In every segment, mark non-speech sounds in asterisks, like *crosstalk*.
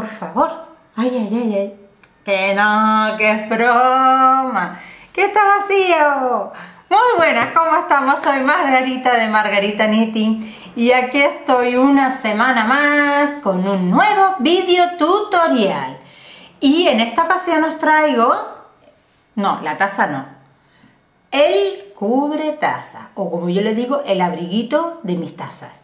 por favor. Ay, ay, ay, ay. Que no, que es broma. Que está vacío. Muy buenas, ¿cómo estamos? Soy Margarita de Margarita Knitting y aquí estoy una semana más con un nuevo video tutorial. Y en esta ocasión os traigo... No, la taza no. El cubre taza o como yo le digo, el abriguito de mis tazas.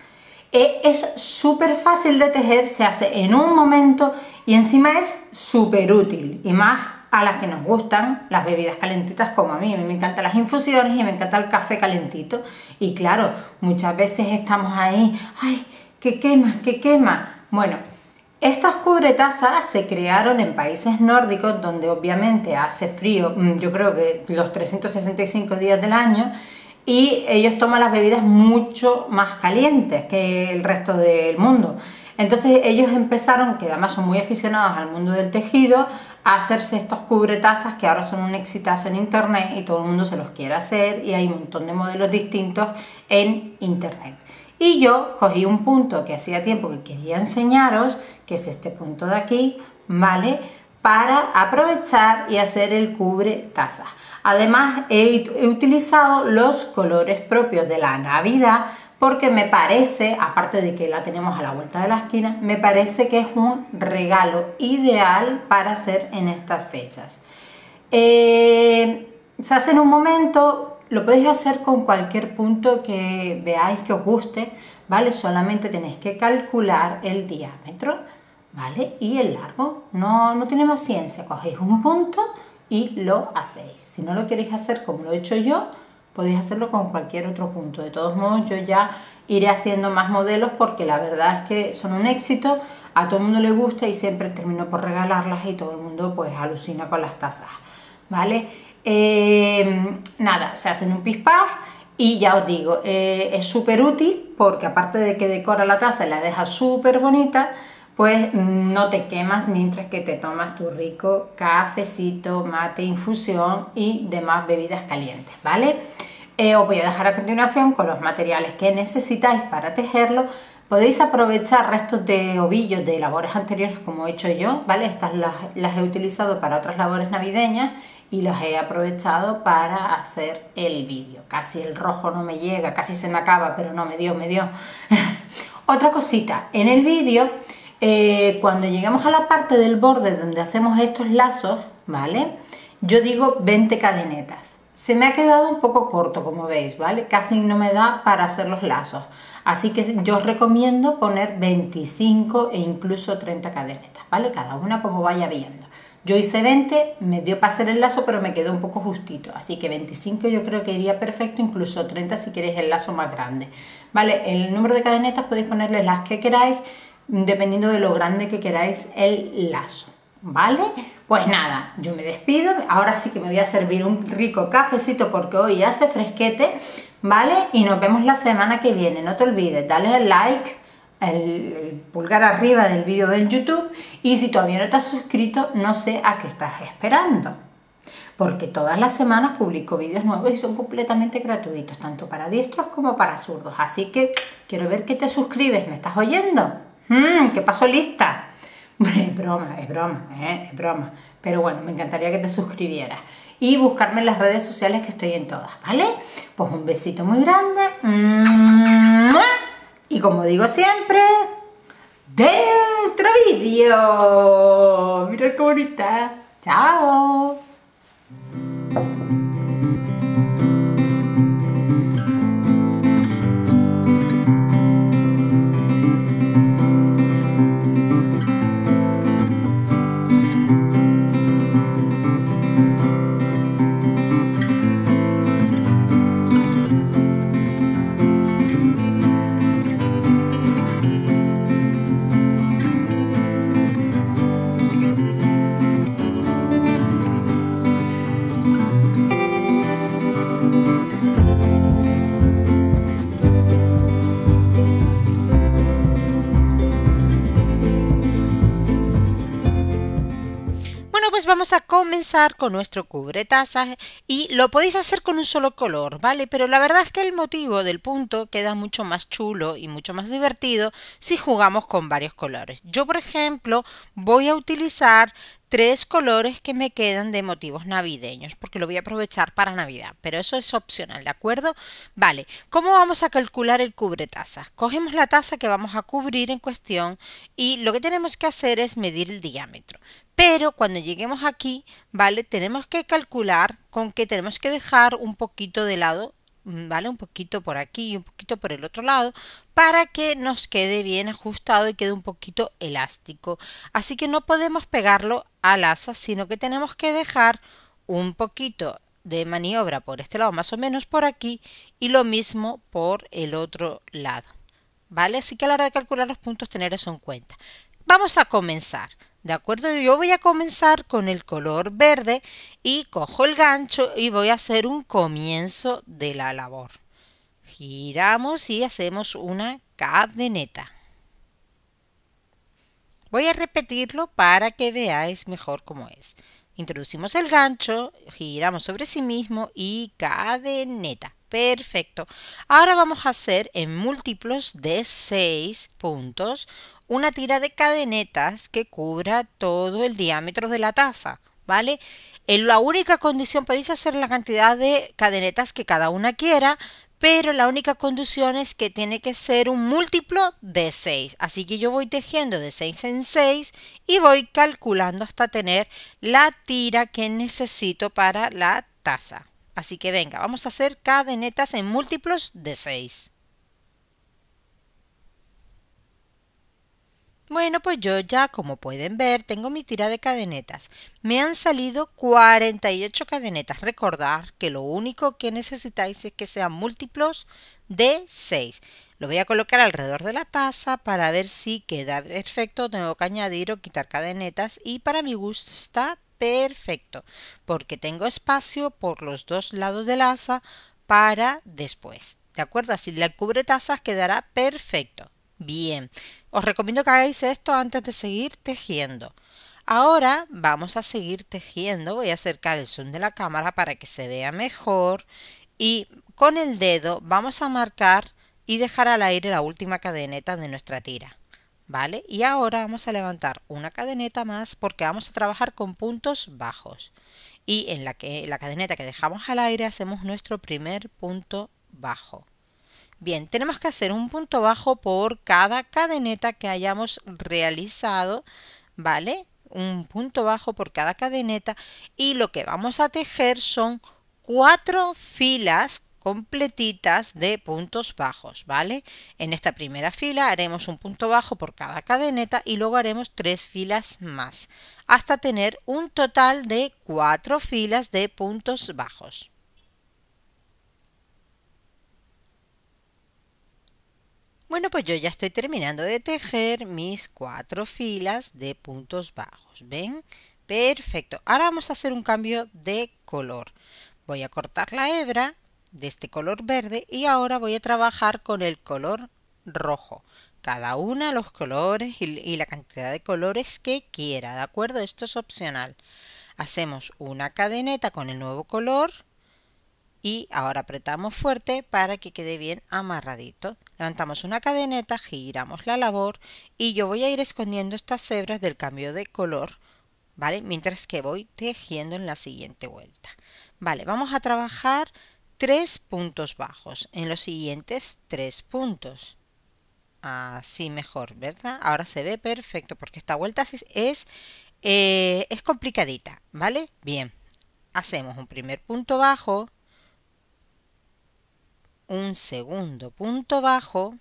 E, es súper fácil de tejer, se hace en un momento y encima es súper útil y más a las que nos gustan las bebidas calentitas como a mí. A mí me encantan las infusiones y me encanta el café calentito. Y claro, muchas veces estamos ahí, ¡ay, que quema, que quema! Bueno, estas cubretazas se crearon en países nórdicos donde obviamente hace frío, mm, yo creo que los 365 días del año, y ellos toman las bebidas mucho más calientes que el resto del mundo. Entonces ellos empezaron, que además son muy aficionados al mundo del tejido, a hacerse estos cubretazas que ahora son un exitazo en internet y todo el mundo se los quiere hacer y hay un montón de modelos distintos en internet. Y yo cogí un punto que hacía tiempo que quería enseñaros, que es este punto de aquí, ¿vale? para aprovechar y hacer el cubre taza. Además he, utilizado los colores propios de la Navidad porque me parece, aparte de que la tenemos a la vuelta de la esquina, me parece que es un regalo ideal para hacer en estas fechas. Eh, se hace en un momento, lo podéis hacer con cualquier punto que veáis que os guste, ¿vale? Solamente tenéis que calcular el diámetro ¿vale? Y el largo, no, no tiene más ciencia, cogéis un punto y lo hacéis. Si no lo queréis hacer como lo he hecho yo, podéis hacerlo con cualquier otro punto. De todos modos, yo ya iré haciendo más modelos porque la verdad es que son un éxito, a todo el mundo le gusta y siempre termino por regalarlas y todo el mundo pues alucina con las tazas, ¿vale? Eh, nada, se hacen un pispás y ya os digo, eh, es súper útil porque aparte de que decora la taza y la deja súper bonita, pues no te quemas mientras que te tomas tu rico cafecito, mate, infusión y demás bebidas calientes, ¿vale? Eh, os voy a dejar a continuación con los materiales que necesitáis para tejerlo. Podéis aprovechar restos de ovillos de labores anteriores como he hecho yo, ¿vale? Estas las, las he utilizado para otras labores navideñas y las he aprovechado para hacer el vídeo. Casi el rojo no me llega, casi se me acaba, pero no me dio, me dio. *laughs* Otra cosita, en el vídeo eh, cuando llegamos a la parte del borde donde hacemos estos lazos, ¿vale? Yo digo 20 cadenetas. Se me ha quedado un poco corto, como veis, ¿vale? Casi no me da para hacer los lazos. Así que yo os recomiendo poner 25 e incluso 30 cadenetas, ¿vale? Cada una como vaya viendo. Yo hice 20, me dio para hacer el lazo, pero me quedó un poco justito. Así que 25 yo creo que iría perfecto, incluso 30 si queréis el lazo más grande. ¿Vale? El número de cadenetas podéis ponerle las que queráis dependiendo de lo grande que queráis el lazo. ¿Vale? Pues nada, yo me despido. Ahora sí que me voy a servir un rico cafecito porque hoy hace fresquete, ¿vale? Y nos vemos la semana que viene. No te olvides, dale el like, el, pulgar arriba del vídeo del YouTube y si todavía no te has suscrito, no sé a qué estás esperando. Porque todas las semanas publico vídeos nuevos y son completamente gratuitos, tanto para diestros como para zurdos. Así que quiero ver que te suscribes, ¿me estás oyendo? Qué mm, que pasó lista. *laughs* Es broma, es broma, ¿eh? es broma. Pero bueno, me encantaría que te suscribieras. Y buscarme en las redes sociales que estoy en todas, ¿vale? Pues un besito muy grande. Mm, y como digo siempre, dentro vídeo. Mira qué bonita. Chao. con nuestro cubretazas y lo podéis hacer con un solo color, ¿vale? Pero la verdad es que el motivo del punto queda mucho más chulo y mucho más divertido si jugamos con varios colores. Yo, por ejemplo, voy a utilizar tres colores que me quedan de motivos navideños, porque lo voy a aprovechar para Navidad, pero eso es opcional, ¿de acuerdo? Vale, ¿cómo vamos a calcular el tasas Cogemos la taza que vamos a cubrir en cuestión y lo que tenemos que hacer es medir el diámetro. Pero cuando lleguemos aquí, ¿vale? Tenemos que calcular con que tenemos que dejar un poquito de lado, mm, ¿vale? Un poquito por aquí y un poquito por el otro lado para que nos quede bien ajustado y quede un poquito elástico. Así que no podemos pegarlo al asa, sino que tenemos que dejar un poquito de maniobra por este lado, más o menos por aquí, y lo mismo por el otro lado. ¿Vale? Así que a la hora de calcular los puntos, tener eso en cuenta. Vamos a comenzar. ¿De acuerdo? Yo voy a comenzar con el color verde y cojo el gancho y voy a hacer un comienzo de la labor. Giramos y hacemos una cadeneta. Voy a repetirlo para que veáis mejor cómo es. Introducimos el gancho, giramos sobre sí mismo y cadeneta. Perfecto. Ahora vamos a hacer en múltiplos de 6 puntos una tira de cadenetas que cubra todo el diámetro de la taza, ¿vale? En la única condición podéis hacer la cantidad de cadenetas que cada una quiera, pero la única condición es que tiene que ser un múltiplo de 6. Así que yo voy tejiendo de 6 en 6 y voy calculando hasta tener la tira que necesito para la taza. Así que venga, vamos a hacer cadenetas en múltiplos de 6. Bueno, pues yo ya, como pueden ver, tengo mi tira de cadenetas. Me han salido 48 cadenetas. Recordar que lo único que necesitáis es que sean múltiplos de 6. Lo voy a colocar alrededor de la taza para ver si queda perfecto. Tengo que añadir o quitar cadenetas y para mi gusto está perfecto, porque tengo espacio por los dos lados la asa para después. ¿De acuerdo? Así la cubre tazas quedará perfecto. Bien, os recomiendo que hagáis esto antes de seguir tejiendo. Ahora vamos a seguir tejiendo, voy a acercar el zoom de la cámara para que se vea mejor y con el dedo vamos a marcar y dejar al aire la última cadeneta de nuestra tira. Y ahora vamos a levantar una cadeneta más porque vamos a trabajar con puntos bajos. Y en la, que, la cadeneta que dejamos al aire hacemos nuestro primer punto bajo. Bien, tenemos que hacer un punto bajo por cada cadeneta que hayamos realizado, ¿vale? Un punto bajo por cada cadeneta y lo que vamos a tejer son cuatro filas completitas de puntos bajos, ¿vale? En esta primera fila haremos un punto bajo por cada cadeneta y luego haremos tres filas más, hasta tener un total de cuatro filas de puntos bajos. Bueno, pues yo ya estoy terminando de tejer mis cuatro filas de puntos bajos, ¿ven? Perfecto. Ahora vamos a hacer un cambio de color. Voy a cortar la hebra de este color verde y ahora voy a trabajar con el color rojo. Cada una los colores y, la cantidad de colores que quiera, ¿de acuerdo? Esto es opcional. Hacemos una cadeneta con el nuevo color y ahora apretamos fuerte para que quede bien amarradito. Levantamos una cadeneta, giramos la labor y yo voy a ir escondiendo estas hebras del cambio de color, ¿vale? Mientras que voy tejiendo en la siguiente vuelta. Vale, vamos a trabajar tres puntos bajos en los siguientes tres puntos. Así mejor, ¿verdad? Ahora se ve perfecto porque esta vuelta es, es eh, complicadita, ¿vale? Bien, hacemos un primer punto bajo, un segundo punto bajo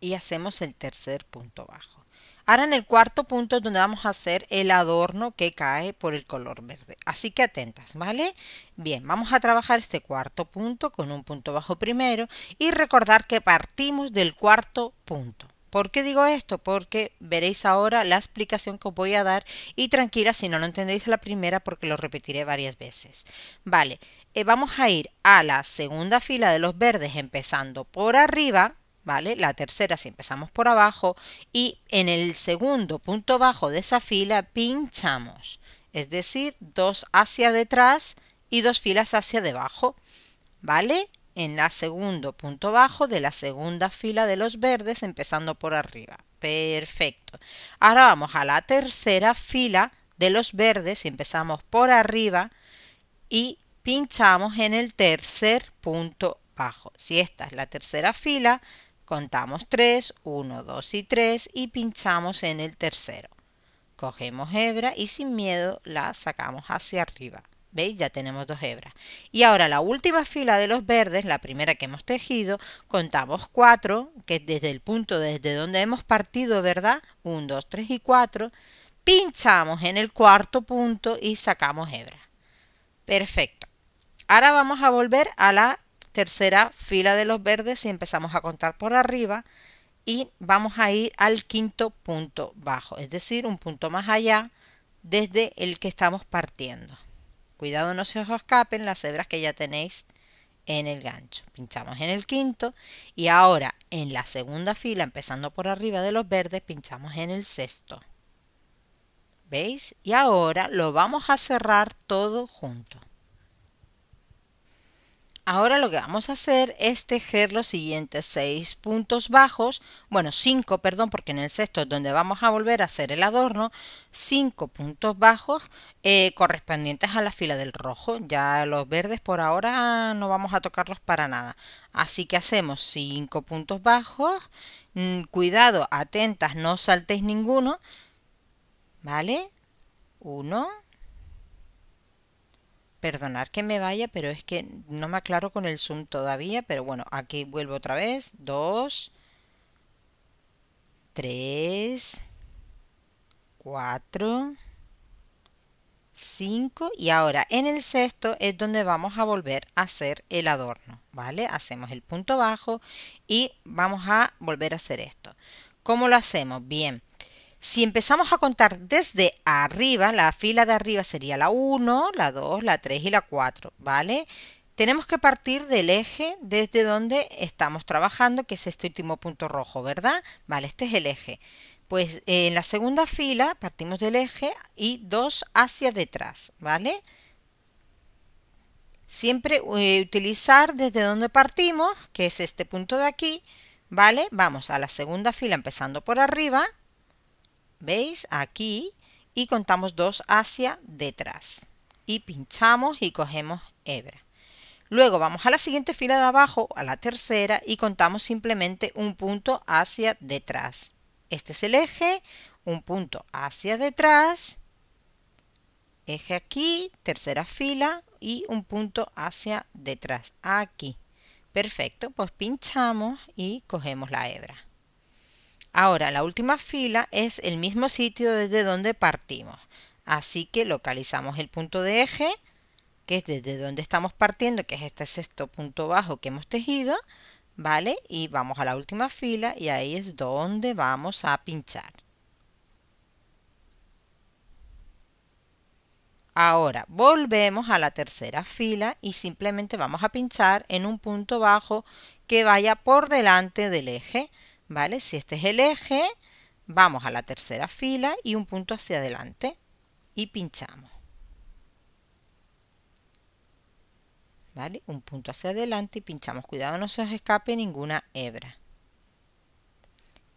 y hacemos el tercer punto bajo. Ahora en el cuarto punto es donde vamos a hacer el adorno que cae por el color verde. Así que atentas, ¿vale? Bien, vamos a trabajar este cuarto punto con un punto bajo primero y recordar que partimos del cuarto punto. ¿Por qué digo esto? Porque veréis ahora la explicación que os voy a dar y tranquila si no lo entendéis la primera porque lo repetiré varias veces. Vale, eh, vamos a ir a la segunda fila de los verdes empezando por arriba ¿vale? La tercera si empezamos por abajo y en el segundo punto bajo de esa fila pinchamos, es decir, dos hacia detrás y dos filas hacia debajo, ¿vale? En el segundo punto bajo de la segunda fila de los verdes empezando por arriba. Perfecto. Ahora vamos a la tercera fila de los verdes y empezamos por arriba y pinchamos en el tercer punto bajo. Si esta es la tercera fila, Contamos 3, 1, 2 y 3 y pinchamos en el tercero. Cogemos hebra y sin miedo la sacamos hacia arriba. ¿Veis? Ya tenemos dos hebras. Y ahora la última fila de los verdes, la primera que hemos tejido, contamos 4, que es desde el punto desde donde hemos partido, ¿verdad? 1, 2, 3 y 4. Pinchamos en el cuarto punto y sacamos hebra. Perfecto. Ahora vamos a volver a la tercera fila de los verdes y empezamos a contar por arriba y vamos a ir al quinto punto bajo, es decir, un punto más allá desde el que estamos partiendo. Cuidado no se os escapen las hebras que ya tenéis en el gancho. Pinchamos en el quinto y ahora en la segunda fila, empezando por arriba de los verdes, pinchamos en el sexto. ¿Veis? Y ahora lo vamos a cerrar todo junto. Ahora lo que vamos a hacer es tejer los siguientes seis puntos bajos, bueno cinco, perdón porque en el sexto es donde vamos a volver a hacer el adorno, cinco puntos bajos eh, correspondientes a la fila del rojo, ya los verdes por ahora no vamos a tocarlos para nada, así que hacemos cinco puntos bajos, mm, cuidado, atentas, no saltéis ninguno, ¿vale? uno, Perdonar que me vaya, pero es que no me aclaro con el zoom todavía, pero bueno, aquí vuelvo otra vez. 2, 3, 4, 5 y ahora en el sexto es donde vamos a volver a hacer el adorno, ¿vale? Hacemos el punto bajo y vamos a volver a hacer esto. ¿Cómo lo hacemos? Bien, si empezamos a contar desde arriba, la fila de arriba sería la 1, la 2, la 3 y la 4, ¿vale? Tenemos que partir del eje desde donde estamos trabajando, que es este último punto rojo, ¿verdad? Vale, este es el eje. Pues eh, en la segunda fila partimos del eje y dos hacia detrás, ¿vale? Siempre eh, utilizar desde donde partimos, que es este punto de aquí, ¿vale? Vamos a la segunda fila empezando por arriba, ¿Veis? Aquí y contamos dos hacia detrás. Y pinchamos y cogemos hebra. Luego vamos a la siguiente fila de abajo, a la tercera, y contamos simplemente un punto hacia detrás. Este es el eje, un punto hacia detrás, eje aquí, tercera fila y un punto hacia detrás, aquí. Perfecto, pues pinchamos y cogemos la hebra. Ahora, la última fila es el mismo sitio desde donde partimos. Así que localizamos el punto de eje, que es desde donde estamos partiendo, que es este sexto punto bajo que hemos tejido, ¿vale? Y vamos a la última fila y ahí es donde vamos a pinchar. Ahora volvemos a la tercera fila y simplemente vamos a pinchar en un punto bajo que vaya por delante del eje. ¿vale? Si este es el eje, vamos a la tercera fila y un punto hacia adelante y pinchamos. ¿Vale? Un punto hacia adelante y pinchamos. Cuidado, no se os escape ninguna hebra.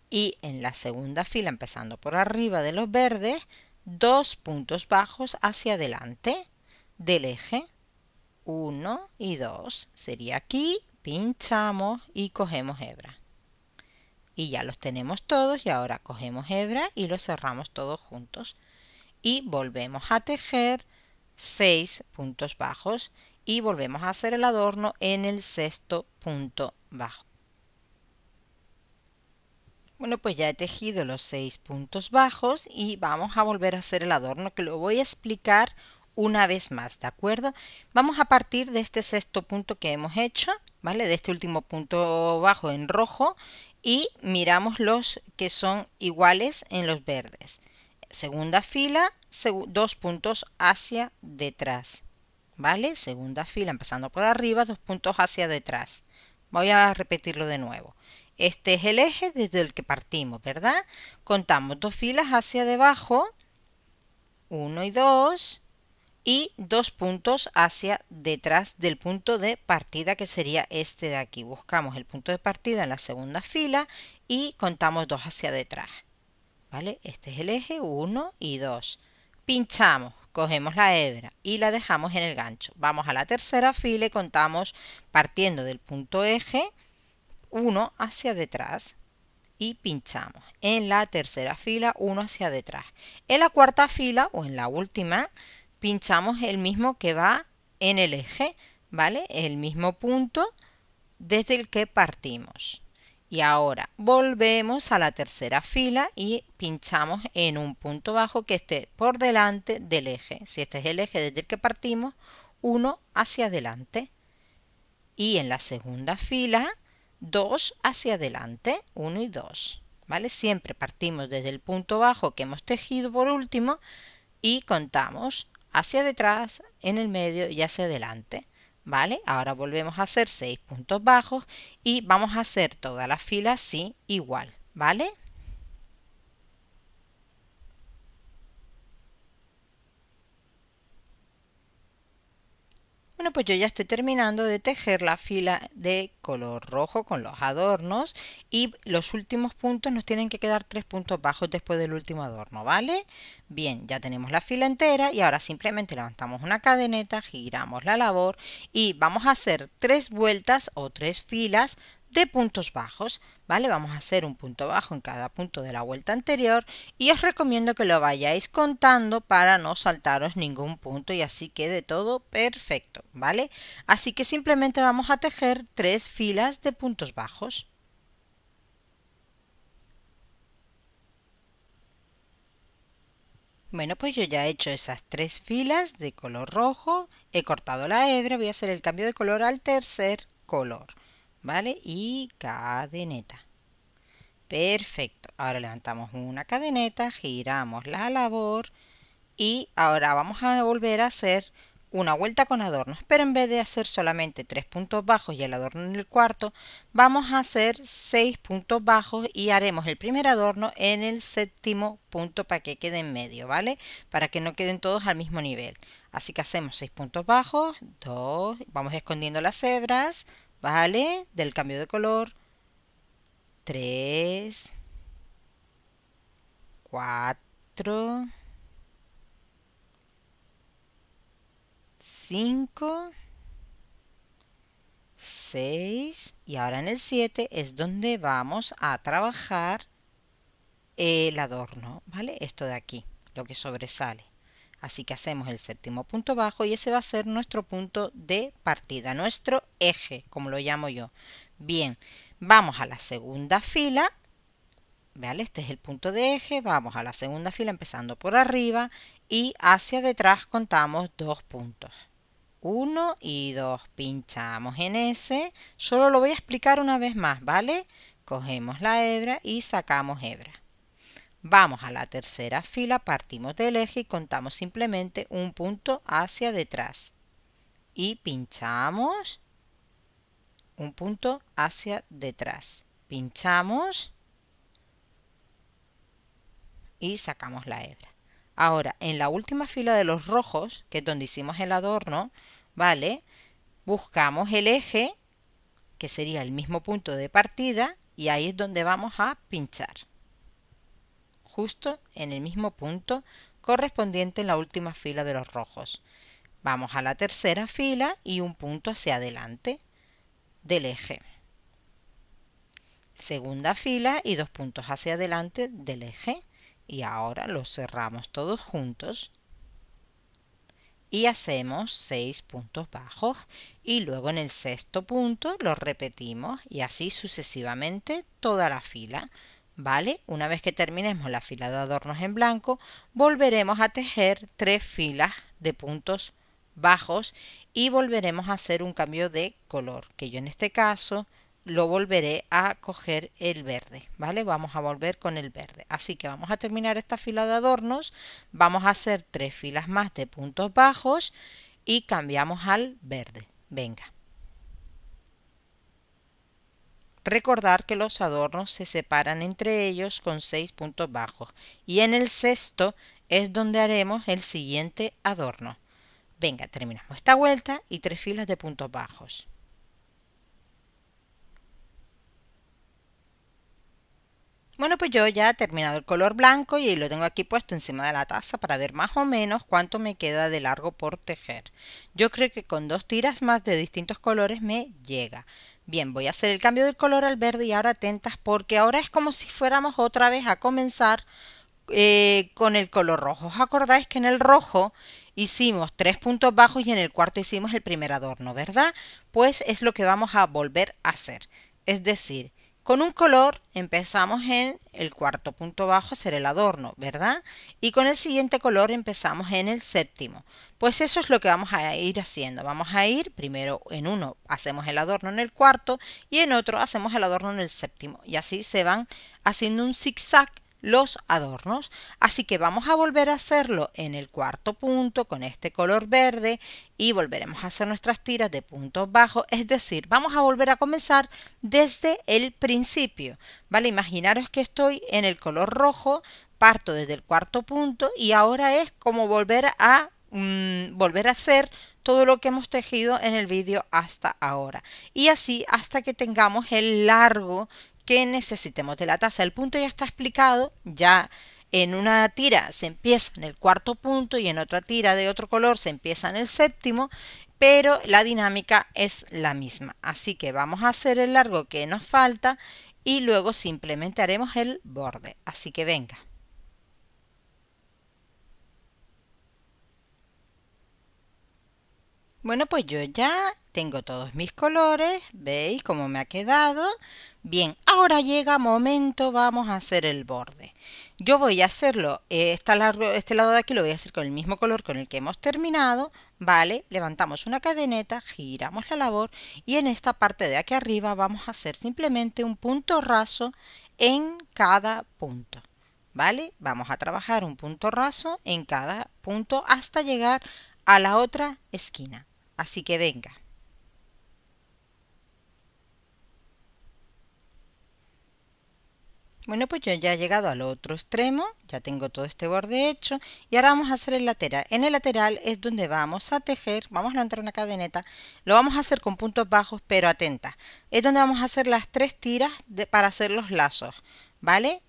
Y en la segunda fila, empezando por arriba de los verdes, dos puntos bajos hacia adelante del eje. 1 y 2. Sería aquí, pinchamos y cogemos hebra. Y ya los tenemos todos y ahora cogemos hebra y los cerramos todos juntos. Y volvemos a tejer seis puntos bajos y volvemos a hacer el adorno en el sexto punto bajo. Bueno, pues ya he tejido los seis puntos bajos y vamos a volver a hacer el adorno que lo voy a explicar una vez más, ¿de acuerdo? Vamos a partir de este sexto punto que hemos hecho, ¿vale? De este último punto bajo en rojo y miramos los que son iguales en los verdes. Segunda fila, dos puntos hacia detrás. ¿Vale? Segunda fila, empezando por arriba, dos puntos hacia detrás. Voy a repetirlo de nuevo. Este es el eje desde el que partimos, ¿verdad? Contamos dos filas hacia debajo, uno y dos y dos puntos hacia detrás del punto de partida que sería este de aquí. Buscamos el punto de partida en la segunda fila y contamos dos hacia detrás. ¿Vale? Este es el eje 1 y 2. Pinchamos, cogemos la hebra y la dejamos en el gancho. Vamos a la tercera fila y contamos partiendo del punto eje 1 hacia detrás y pinchamos. En la tercera fila uno hacia detrás. En la cuarta fila o en la última pinchamos el mismo que va en el eje, ¿vale? El mismo punto desde el que partimos. Y ahora volvemos a la tercera fila y pinchamos en un punto bajo que esté por delante del eje. Si este es el eje desde el que partimos, uno hacia adelante. Y en la segunda fila, dos hacia adelante, 1 y 2. ¿Vale? Siempre partimos desde el punto bajo que hemos tejido por último y contamos hacia detrás, en el medio y hacia adelante. ¿Vale? Ahora volvemos a hacer 6 puntos bajos y vamos a hacer toda la fila así igual. ¿Vale? Bueno, pues yo ya estoy terminando de tejer la fila de color rojo con los adornos y los últimos puntos nos tienen que quedar tres puntos bajos después del último adorno, ¿vale? Bien, ya tenemos la fila entera y ahora simplemente levantamos una cadeneta, giramos la labor y vamos a hacer tres vueltas o tres filas de puntos bajos, ¿vale? Vamos a hacer un punto bajo en cada punto de la vuelta anterior y os recomiendo que lo vayáis contando para no saltaros ningún punto y así quede todo perfecto, ¿vale? Así que simplemente vamos a tejer tres filas de puntos bajos. Bueno, pues yo ya he hecho esas tres filas de color rojo, he cortado la hebra, voy a hacer el cambio de color al tercer color. ¿vale? Y cadeneta. Perfecto. Ahora levantamos una cadeneta, giramos la labor y ahora vamos a volver a hacer una vuelta con adornos, pero en vez de hacer solamente tres puntos bajos y el adorno en el cuarto, vamos a hacer seis puntos bajos y haremos el primer adorno en el séptimo punto para que quede en medio, ¿vale? Para que no queden todos al mismo nivel. Así que hacemos seis puntos bajos, dos, vamos escondiendo las hebras, ¿vale? Del cambio de color. 3, 4, 5, 6 y ahora en el 7 es donde vamos a trabajar el adorno, ¿vale? Esto de aquí, lo que sobresale. Así que hacemos el séptimo punto bajo y ese va a ser nuestro punto de partida, nuestro eje, como lo llamo yo. Bien, vamos a la segunda fila. ¿Vale? Este es el punto de eje. Vamos a la segunda fila empezando por arriba y hacia detrás contamos dos puntos. Uno y dos, Pinchamos en ese. Solo lo voy a explicar una vez más, ¿vale? Cogemos la hebra y sacamos hebra. Vamos a la tercera fila, partimos del eje y contamos simplemente un punto hacia detrás. Y pinchamos un punto hacia detrás. Pinchamos y sacamos la hebra. Ahora, en la última fila de los rojos, que es donde hicimos el adorno, ¿vale? Buscamos el eje, que sería el mismo punto de partida, y ahí es donde vamos a pinchar justo en el mismo punto correspondiente en la última fila de los rojos. Vamos a la tercera fila y un punto hacia adelante del eje. Segunda fila y dos puntos hacia adelante del eje. Y ahora los cerramos todos juntos. Y hacemos seis puntos bajos. Y luego en el sexto punto lo repetimos y así sucesivamente toda la fila. ¿vale? Una vez que terminemos la fila de adornos en blanco, volveremos a tejer tres filas de puntos bajos y volveremos a hacer un cambio de color, que yo en este caso lo volveré a coger el verde, ¿vale? Vamos a volver con el verde. Así que vamos a terminar esta fila de adornos, vamos a hacer tres filas más de puntos bajos y cambiamos al verde. Venga. Recordar que los adornos se separan entre ellos con seis puntos bajos y en el sexto es donde haremos el siguiente adorno. Venga, terminamos esta vuelta y tres filas de puntos bajos. Bueno, pues yo ya he terminado el color blanco y lo tengo aquí puesto encima de la taza para ver más o menos cuánto me queda de largo por tejer. Yo creo que con dos tiras más de distintos colores me llega. Bien, voy a hacer el cambio del color al verde y ahora atentas porque ahora es como si fuéramos otra vez a comenzar eh, con el color rojo. ¿Os acordáis que en el rojo hicimos tres puntos bajos y en el cuarto hicimos el primer adorno, verdad? Pues es lo que vamos a volver a hacer. Es decir, con un color empezamos en el cuarto punto bajo a hacer el adorno, ¿verdad? Y con el siguiente color empezamos en el séptimo. Pues eso es lo que vamos a ir haciendo. Vamos a ir primero en uno hacemos el adorno en el cuarto y en otro hacemos el adorno en el séptimo. Y así se van haciendo un zigzag zag los adornos. Así que vamos a volver a hacerlo en el cuarto punto con este color verde y volveremos a hacer nuestras tiras de puntos bajos. Es decir, vamos a volver a comenzar desde el principio. Vale, imaginaros que estoy en el color rojo, parto desde el cuarto punto y ahora es como volver a mm, volver a hacer todo lo que hemos tejido en el vídeo hasta ahora y así hasta que tengamos el largo que necesitemos de la taza El punto ya está explicado, ya en una tira se empieza en el cuarto punto y en otra tira de otro color se empieza en el séptimo, pero la dinámica es la misma. Así que vamos a hacer el largo que nos falta y luego simplemente haremos el borde. Así que venga. Bueno, pues yo ya tengo todos mis colores, ¿veis cómo me ha quedado? Bien, ahora llega momento, vamos a hacer el borde. Yo voy a hacerlo, este lado, este lado de aquí lo voy a hacer con el mismo color con el que hemos terminado, ¿vale? Levantamos una cadeneta, giramos la labor y en esta parte de aquí arriba vamos a hacer simplemente un punto raso en cada punto. ¿Vale? Vamos a trabajar un punto raso en cada punto hasta llegar a la otra esquina. Así que venga. Bueno, pues yo ya he llegado al otro extremo, ya tengo todo este borde hecho y ahora vamos a hacer el lateral. En el lateral es donde vamos a tejer, vamos a levantar una cadeneta, lo vamos a hacer con puntos bajos, pero atenta. Es donde vamos a hacer las tres tiras para hacer los lazos, ¿vale?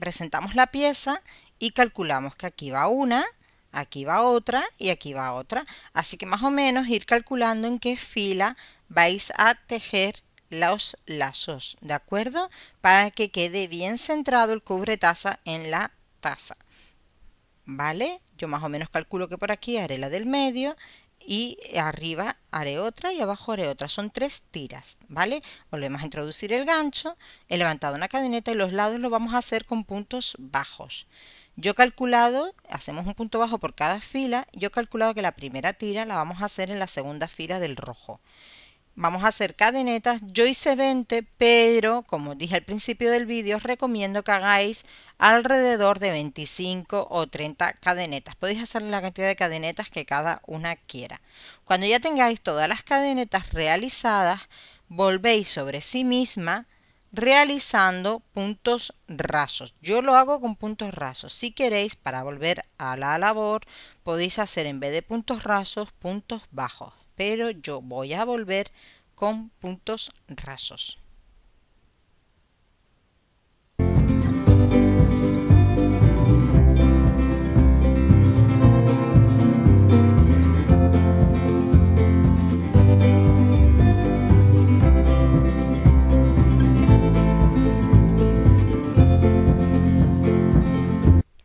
presentamos la pieza y calculamos que aquí va una, aquí va otra y aquí va otra. Así que más o menos ir calculando en qué fila vais a tejer los lazos, ¿de acuerdo? Para que quede bien centrado el cubre taza en la taza. ¿Vale? Yo más o menos calculo que por aquí haré la del medio y arriba haré otra y abajo haré otra. Son tres tiras, ¿vale? Volvemos a introducir el gancho, he levantado una cadeneta y los lados lo vamos a hacer con puntos bajos. Yo he calculado, hacemos un punto bajo por cada fila, yo he calculado que la primera tira la vamos a hacer en la segunda fila del rojo. Vamos a hacer cadenetas, yo hice 20, pero como dije al principio del vídeo, os recomiendo que hagáis alrededor de 25 o 30 cadenetas. Podéis hacer la cantidad de cadenetas que cada una quiera. Cuando ya tengáis todas las cadenetas realizadas, volvéis sobre sí misma, realizando puntos rasos. Yo lo hago con puntos rasos. Si queréis, para volver a la labor, podéis hacer en vez de puntos rasos, puntos bajos. Pero yo voy a volver con puntos rasos.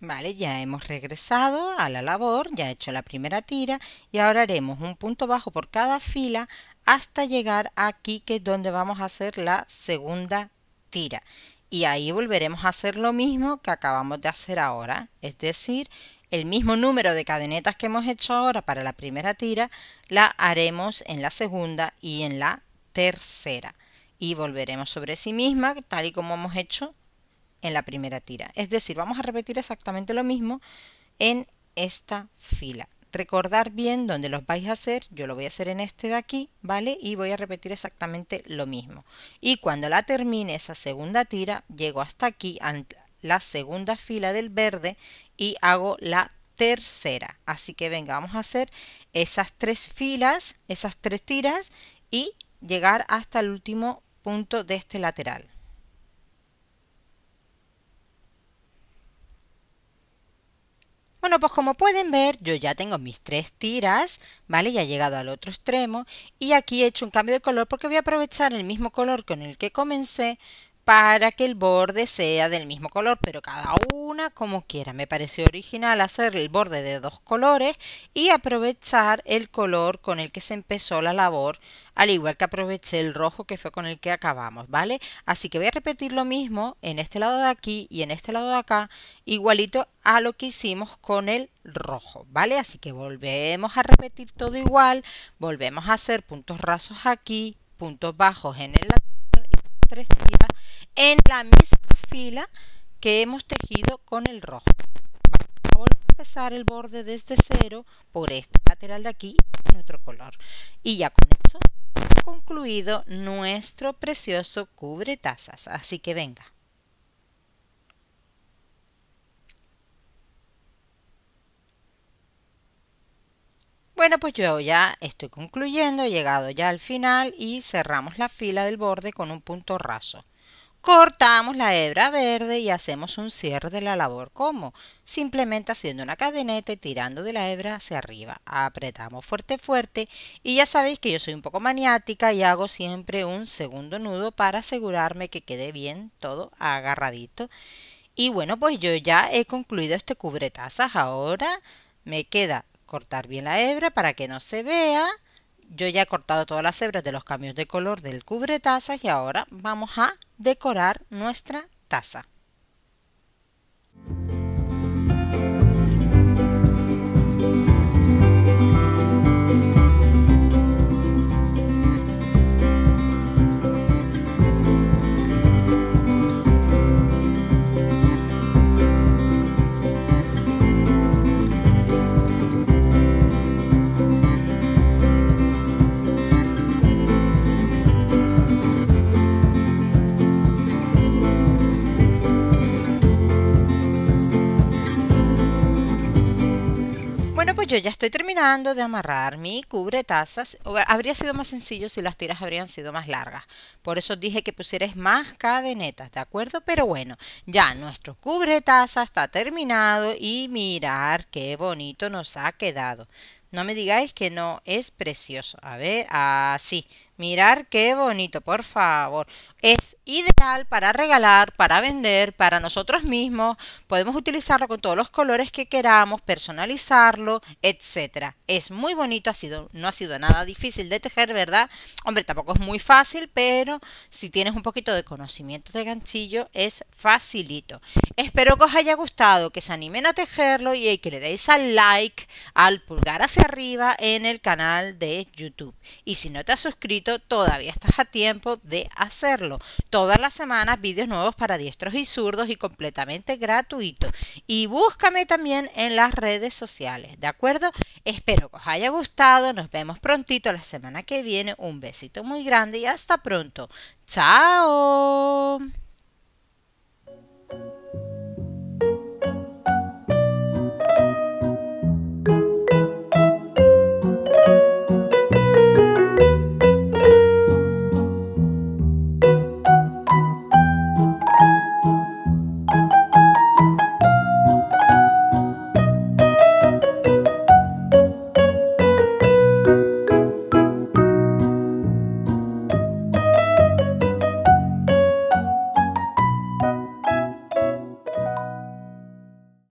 Vale, ya hemos regresado a la labor, ya he hecho la primera tira y ahora haremos un punto bajo por cada fila hasta llegar aquí que es donde vamos a hacer la segunda tira. Y ahí volveremos a hacer lo mismo que acabamos de hacer ahora, es decir, el mismo número de cadenetas que hemos hecho ahora para la primera tira la haremos en la segunda y en la tercera. Y volveremos sobre sí misma tal y como hemos hecho en la primera tira. Es decir, vamos a repetir exactamente lo mismo en esta fila. Recordar bien dónde los vais a hacer, yo lo voy a hacer en este de aquí, ¿vale? Y voy a repetir exactamente lo mismo. Y cuando la termine esa segunda tira, llego hasta aquí, a la segunda fila del verde y hago la tercera. Así que venga, vamos a hacer esas tres filas, esas tres tiras y llegar hasta el último punto de este lateral. Bueno, pues como pueden ver, yo ya tengo mis tres tiras, ¿vale? Ya he llegado al otro extremo y aquí he hecho un cambio de color porque voy a aprovechar el mismo color con el que comencé para que el borde sea del mismo color, pero cada una como quiera. Me pareció original hacer el borde de dos colores y aprovechar el color con el que se empezó la labor, al igual que aproveché el rojo que fue con el que acabamos, ¿vale? Así que voy a repetir lo mismo en este lado de aquí y en este lado de acá, igualito a lo que hicimos con el rojo, ¿vale? Así que volvemos a repetir todo igual, volvemos a hacer puntos rasos aquí, puntos bajos en el lateral y tres en la misma fila que hemos tejido con el rojo. Vamos a empezar el borde desde cero por este lateral de aquí, en otro color. Y ya con eso concluido nuestro precioso cubre tazas. Así que venga. Bueno, pues yo ya estoy concluyendo, he llegado ya al final y cerramos la fila del borde con un punto raso. Cortamos la hebra verde y hacemos un cierre de la labor como simplemente haciendo una cadeneta y tirando de la hebra hacia arriba. Apretamos fuerte fuerte y ya sabéis que yo soy un poco maniática y hago siempre un segundo nudo para asegurarme que quede bien todo agarradito. Y bueno, pues yo ya he concluido este cubretazas. Ahora me queda cortar bien la hebra para que no se vea yo ya he cortado todas las hebras de los cambios de color del cubre tazas y ahora vamos a decorar nuestra taza. ya estoy terminando de amarrar mi cubretazas. Habría sido más sencillo si las tiras habrían sido más largas. Por eso dije que pusieras más cadenetas, ¿de acuerdo? Pero bueno, ya nuestro taza está terminado y mirar qué bonito nos ha quedado. No me digáis que no es precioso. A ver, así. Mirar qué bonito, por favor. Es ideal para regalar, para vender, para nosotros mismos. Podemos utilizarlo con todos los colores que queramos, personalizarlo, etcétera. Es muy bonito, ha sido, no ha sido nada difícil de tejer, ¿verdad? Hombre, tampoco es muy fácil, pero si tienes un poquito de conocimiento de ganchillo, es facilito. Espero que os haya gustado, que se animen a tejerlo y que le deis al like, al pulgar hacia arriba en el canal de YouTube. Y si no te has suscrito, todavía estás a tiempo de hacerlo. Todas las semanas vídeos nuevos para diestros y zurdos y completamente gratuito. Y búscame también en las redes sociales, ¿de acuerdo? Espero que os haya gustado, nos vemos prontito la semana que viene. Un besito muy grande y hasta pronto. ¡Chao!